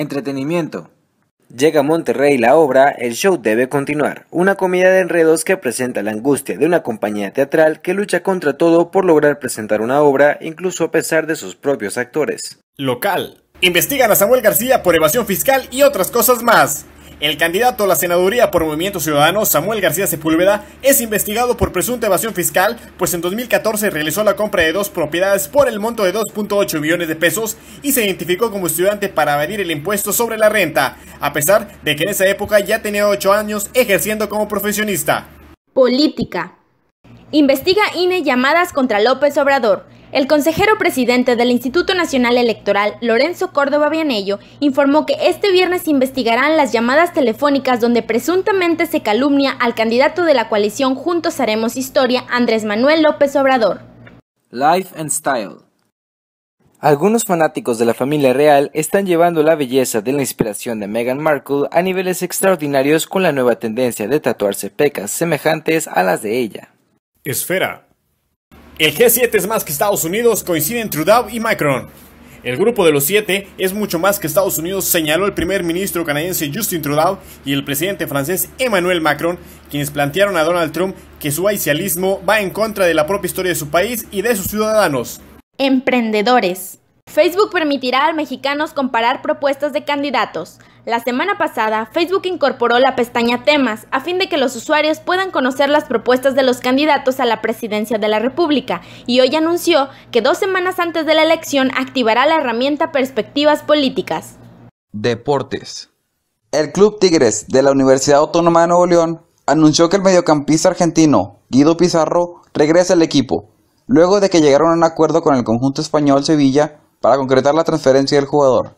Entretenimiento. Llega a Monterrey la obra El show debe continuar, una comida de enredos que presenta la angustia de una compañía teatral que lucha contra todo por lograr presentar una obra incluso a pesar de sus propios actores. Local. Investigan a Samuel García por evasión fiscal y otras cosas más. El candidato a la senaduría por Movimiento Ciudadano, Samuel García Sepúlveda, es investigado por presunta evasión fiscal, pues en 2014 realizó la compra de dos propiedades por el monto de 2.8 millones de pesos y se identificó como estudiante para evadir el impuesto sobre la renta, a pesar de que en esa época ya tenía 8 años ejerciendo como profesionista. Política. Investiga INE llamadas contra López Obrador. El consejero presidente del Instituto Nacional Electoral, Lorenzo Córdoba Vianello, informó que este viernes investigarán las llamadas telefónicas donde presuntamente se calumnia al candidato de la coalición Juntos Haremos Historia, Andrés Manuel López Obrador. Life and Style algunos fanáticos de la familia real están llevando la belleza de la inspiración de Meghan Markle a niveles extraordinarios con la nueva tendencia de tatuarse pecas semejantes a las de ella. Esfera, el G7 es más que Estados Unidos, coinciden Trudeau y Macron. El grupo de los siete es mucho más que Estados Unidos, señaló el primer ministro canadiense Justin Trudeau y el presidente francés Emmanuel Macron, quienes plantearon a Donald Trump que su aicialismo va en contra de la propia historia de su país y de sus ciudadanos. Emprendedores. Facebook permitirá a mexicanos comparar propuestas de candidatos. La semana pasada, Facebook incorporó la pestaña Temas a fin de que los usuarios puedan conocer las propuestas de los candidatos a la presidencia de la República y hoy anunció que dos semanas antes de la elección activará la herramienta Perspectivas Políticas. Deportes. El Club Tigres de la Universidad Autónoma de Nuevo León anunció que el mediocampista argentino Guido Pizarro regresa al equipo, luego de que llegaron a un acuerdo con el conjunto español Sevilla para concretar la transferencia del jugador.